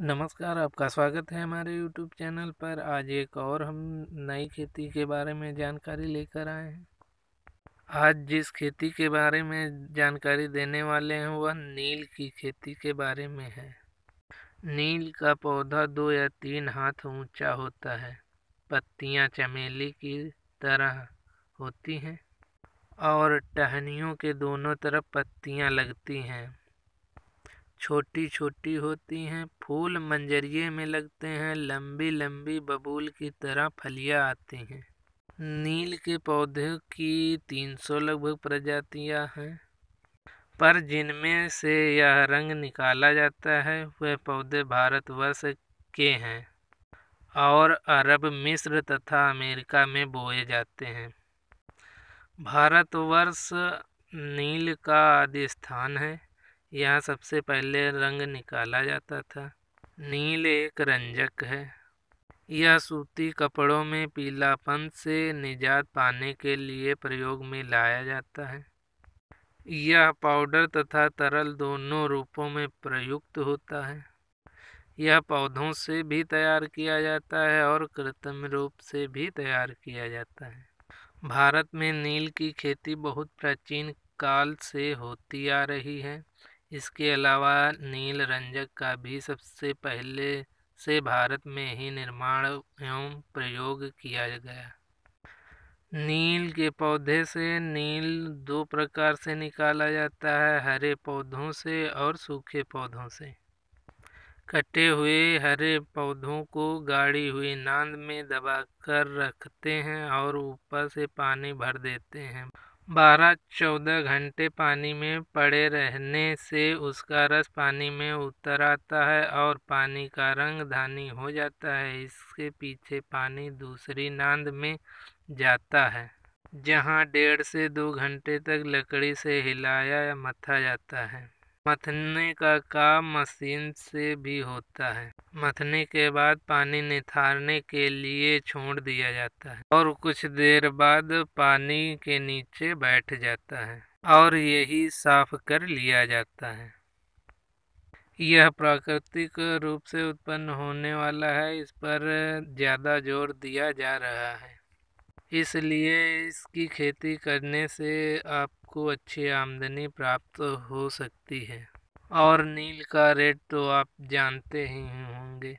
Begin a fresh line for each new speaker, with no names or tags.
नमस्कार आपका स्वागत है हमारे यूट्यूब चैनल पर आज एक और हम नई खेती के बारे में जानकारी लेकर आए हैं आज जिस खेती के बारे में जानकारी देने वाले हैं वह नील की खेती के बारे में है नील का पौधा दो या तीन हाथ ऊंचा होता है पत्तियां चमेली की तरह होती हैं और टहनियों के दोनों तरफ पत्तियां लगती हैं छोटी-छोटी होती हैं। फूल मंजरिए में लगते हैं। लंबी-लंबी बबूल की तरह फलियाँ आती हैं। नील के पौधे की तीन सौ लगभग प्रजातियाँ हैं पर जिनमें से यह रंग निकाला जाता है वह पौधे भारतवर्ष के हैं और अरब मिस्र तथा अमेरिका में बोए जाते हैं। भारतवर्ष नील का आदि स्थान है यह सबसे पहले रंग निकाला जाता था नील एक रंजक है यह सूती कपड़ों में पीलापन से निजात पाने के लिए प्रयोग में लाया जाता है यह पाउडर तथा तरल दोनों रूपों में प्रयुक्त होता है यह पौधों से भी तैयार किया जाता है और कृत्रिम रूप से भी तैयार किया जाता है भारत में नील की खेती बहुत प्राचीन काल से होती आ रही है इसके अलावा नील रंजक का भी सबसे पहले से भारत में ही निर्माण एवं प्रयोग किया गया नील के पौधे से नील दो प्रकार से निकाला जाता है हरे पौधों से और सूखे पौधों से कटे हुए हरे पौधों को गाड़ी हुई नांद में दबाकर रखते हैं और ऊपर से पानी भर देते हैं बारह चौदह घंटे पानी में पड़े रहने से उसका रस पानी में उतर आता है और पानी का रंग धानी हो जाता है इसके पीछे पानी दूसरी नांद में जाता है जहाँ डेढ़ से दो घंटे तक लकड़ी से हिलाया या मथा जाता है मथने का काम मशीन से भी होता है मथने के बाद पानी निथारने के लिए छोड़ दिया जाता है और कुछ देर बाद पानी के नीचे बैठ जाता है और यही साफ कर लिया जाता है यह प्राकृतिक रूप से उत्पन्न होने वाला है इस पर ज़्यादा जोर दिया जा रहा है इसलिए इसकी खेती करने से आपको अच्छी आमदनी प्राप्त हो सकती है और नील का रेट तो आप जानते ही होंगे